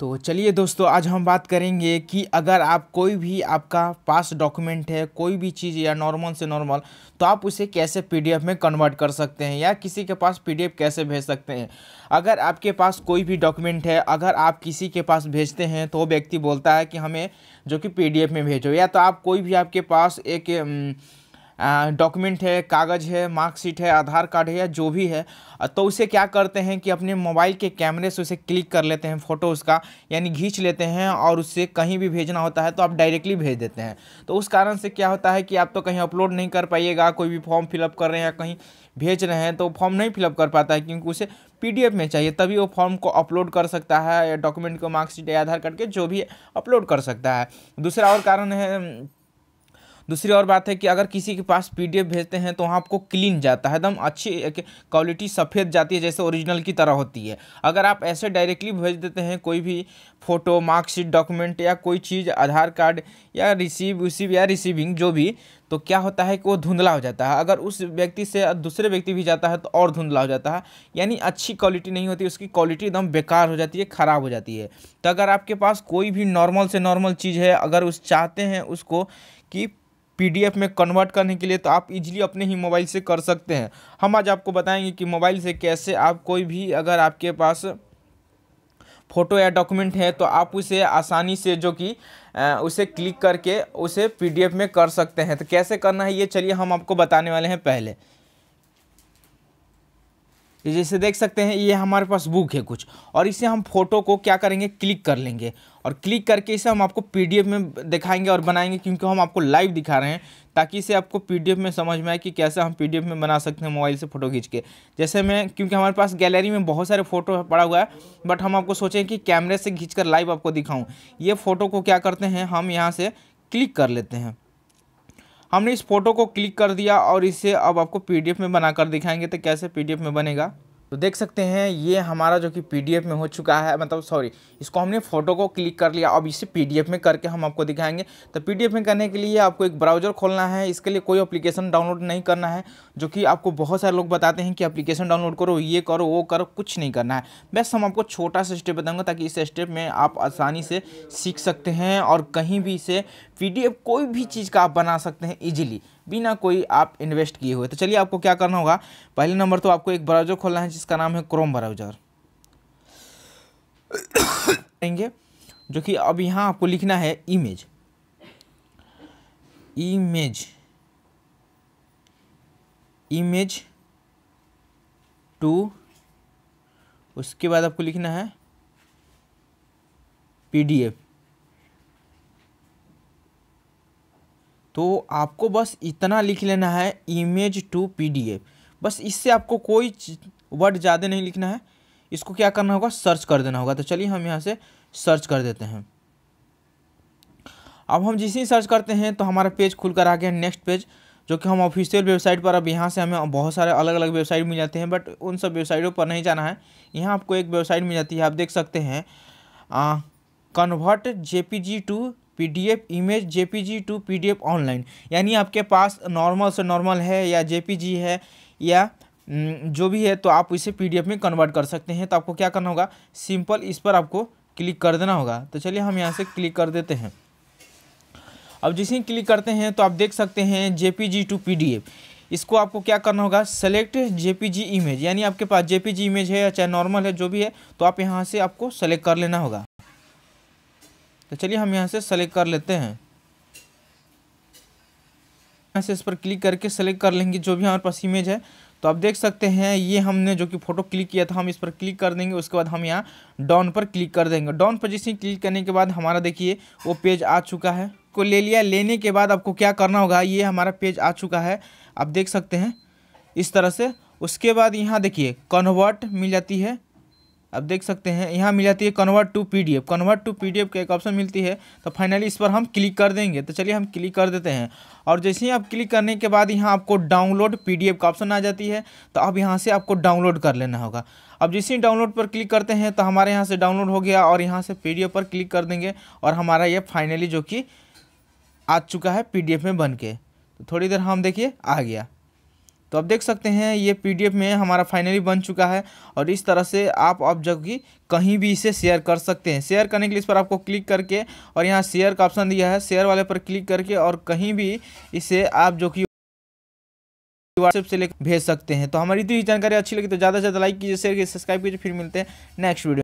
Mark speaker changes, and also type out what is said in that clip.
Speaker 1: तो चलिए दोस्तों आज हम बात करेंगे कि अगर आप कोई भी आपका पास डॉक्यूमेंट है कोई भी चीज़ या नॉर्मल से नॉर्मल तो आप उसे कैसे पीडीएफ में कन्वर्ट कर सकते हैं या किसी के पास पीडीएफ कैसे भेज सकते हैं अगर आपके पास कोई भी डॉक्यूमेंट है अगर आप किसी के पास भेजते हैं तो वो व्यक्ति बोलता है कि हमें जो कि पी में भेजो या तो आप कोई भी आपके पास एक डॉक्यूमेंट है कागज़ है मार्कशीट है आधार कार्ड है या जो भी है तो उसे क्या करते हैं कि अपने मोबाइल के कैमरे से उसे क्लिक कर लेते हैं फ़ोटो उसका यानी खींच लेते हैं और उससे कहीं भी भेजना होता है तो आप डायरेक्टली भेज देते हैं तो उस कारण से क्या होता है कि आप तो कहीं अपलोड नहीं कर पाइएगा कोई भी फॉर्म फिलअप कर रहे हैं या कहीं भेज रहे हैं तो फॉर्म नहीं फिलअप कर पाता है क्योंकि उसे पीडीएफ में चाहिए तभी वो फॉर्म को अपलोड कर सकता है या डॉक्यूमेंट को मार्कशीट या आधार कार्ड के जो भी अपलोड कर सकता है दूसरा और कारण है दूसरी और बात है कि अगर किसी के पास पी भेजते हैं तो वहाँ आपको क्लीन जाता है एकदम अच्छी क्वालिटी सफ़ेद जाती है जैसे ओरिजिनल की तरह होती है अगर आप ऐसे डायरेक्टली भेज देते हैं कोई भी फ़ोटो मार्कशीट डॉक्यूमेंट या कोई चीज़ आधार कार्ड या रिसीव उसीव या रिसीविंग जो भी तो क्या होता है कि वो धुंधला हो जाता है अगर उस व्यक्ति से दूसरे व्यक्ति भी जाता है तो और धुंधला हो जाता है यानी अच्छी क्वालिटी नहीं होती उसकी क्वालिटी एकदम बेकार हो जाती है ख़राब हो जाती है तो अगर आपके पास कोई भी नॉर्मल से नॉर्मल चीज़ है अगर उस चाहते हैं उसको कि पीडीएफ में कन्वर्ट करने के लिए तो आप इजीली अपने ही मोबाइल से कर सकते हैं हम आज आपको बताएंगे कि मोबाइल से कैसे आप कोई भी अगर आपके पास फ़ोटो या डॉक्यूमेंट है तो आप उसे आसानी से जो कि उसे क्लिक करके उसे पीडीएफ में कर सकते हैं तो कैसे करना है ये चलिए हम आपको बताने वाले हैं पहले जैसे देख सकते हैं ये हमारे पास बुक है कुछ और इसे हम फोटो को क्या करेंगे क्लिक कर लेंगे और क्लिक करके इसे हम आपको पीडीएफ में दिखाएंगे और बनाएंगे क्योंकि हम आपको लाइव दिखा रहे हैं ताकि इसे आपको पीडीएफ में समझ में आए कि कैसे हम पीडीएफ में बना सकते हैं मोबाइल से फ़ोटो खींच के जैसे मैं क्योंकि हमारे पास गैलरी में बहुत सारे फ़ोटो पड़ा हुआ है बट हम आपको सोचें कि कैमरे से खींच कर लाइव आपको दिखाऊँ ये फ़ोटो को क्या करते हैं हम यहाँ से क्लिक कर लेते हैं हमने इस फ़ोटो को क्लिक कर दिया और इसे अब आपको पी में बनाकर दिखाएंगे तो कैसे पी में बनेगा तो देख सकते हैं ये हमारा जो कि पीडीएफ में हो चुका है मतलब सॉरी इसको हमने फ़ोटो को क्लिक कर लिया अब इसे पीडीएफ में करके हम आपको दिखाएंगे तो पीडीएफ में करने के लिए आपको एक ब्राउज़र खोलना है इसके लिए कोई एप्लीकेशन डाउनलोड नहीं करना है जो कि आपको बहुत सारे लोग बताते हैं कि एप्लीकेशन डाउनलोड करो ये करो वो करो कुछ नहीं करना है बस हम आपको छोटा सा स्टेप बताऊँगा ताकि इस स्टेप में आप आसानी से सीख सकते हैं और कहीं भी इसे पीडीएफ कोई भी चीज़ का आप बना सकते हैं इजीली बिना कोई आप इन्वेस्ट किए हुए तो चलिए आपको क्या करना होगा पहले नंबर तो आपको एक ब्राउजर खोलना है जिसका नाम है क्रोम ब्राउजर करेंगे जो कि अब यहाँ आपको लिखना है इमेज इमेज इमेज टू उसके बाद आपको लिखना है पीडीएफ तो आपको बस इतना लिख लेना है इमेज टू पीडीएफ बस इससे आपको कोई वर्ड ज़्यादा नहीं लिखना है इसको क्या करना होगा सर्च कर देना होगा तो चलिए हम यहाँ से सर्च कर देते हैं अब हम जिसे सर्च करते हैं तो हमारा पेज खुल कर आ गया नेक्स्ट पेज जो कि हम ऑफिशियल वेबसाइट पर अब यहाँ से हमें बहुत सारे अलग अलग वेबसाइट मिल जाते हैं बट उन सब वेबसाइटों पर नहीं जाना है यहाँ आपको एक वेबसाइट मिल जाती है आप देख सकते हैं convert J P G to PDF image JPG to PDF online यानी आपके पास नॉर्मल से नॉर्मल है या जेपीजी है या हम्म, जो भी है तो आप इसे पीडीएफ में कन्वर्ट कर सकते हैं तो आपको क्या करना होगा सिंपल इस पर आपको क्लिक कर देना होगा तो चलिए हम यहाँ से क्लिक कर देते हैं अब जिसे क्लिक करते हैं तो आप देख सकते हैं जे टू पी इसको आपको क्या करना होगा सेलेक्ट जेपीजी इमेज यानी आपके पास जेपीजी इमेज है या चाहे नॉर्मल है जो भी है तो आप यहाँ से आपको सेलेक्ट कर लेना होगा तो चलिए हम यहाँ से सेलेक्ट कर लेते हैं यहाँ से इस पर क्लिक करके सेलेक्ट कर लेंगे जो भी हमारे पास इमेज है तो आप देख सकते हैं ये हमने जो कि फ़ोटो क्लिक किया था हम इस पर क्लिक कर देंगे उसके बाद हम यहाँ डाउन पर क्लिक कर देंगे डाउन पर जिसे क्लिक करने के बाद हमारा देखिए वो पेज आ चुका है को ले लिया लेने के बाद आपको क्या करना होगा ये हमारा पेज आ चुका है आप देख सकते हैं इस तरह से उसके बाद यहाँ देखिए कन्वर्ट मिल जाती है अब देख सकते हैं यहाँ मिल जाती है convert to PDF convert to PDF का एक ऑप्शन मिलती है तो फाइनली इस पर हम क्लिक कर देंगे तो चलिए हम क्लिक कर देते हैं और जैसे ही आप क्लिक करने के बाद यहाँ आपको डाउनलोड पीडीएफ का ऑप्शन आ जाती है तो अब यहाँ से आपको डाउनलोड कर लेना होगा अब जैसे ही डाउनलोड पर क्लिक करते हैं तो हमारे यहाँ से डाउनलोड हो गया और यहाँ से पी पर क्लिक कर देंगे और हमारा ये फाइनली जो कि आ चुका है पी में बन के तो थोड़ी देर हम देखिए आ गया तो आप देख सकते हैं ये पीडीएफ में हमारा फाइनली बन चुका है और इस तरह से आप अब जबकि कहीं भी इसे शेयर कर सकते हैं शेयर करने के लिए इस पर आपको क्लिक करके और यहाँ शेयर का ऑप्शन दिया है शेयर वाले पर क्लिक करके और कहीं भी इसे आप जो कि व्हाट्सएप से लेकर भेज सकते हैं तो हमारी इतनी जानकारी अच्छी लगी तो ज़्यादा से ज़्यादा लाइक कीजिए शेयर कीजिए सब्सक्राइब कीजिए फिर मिलते हैं नेक्स्ट वीडियो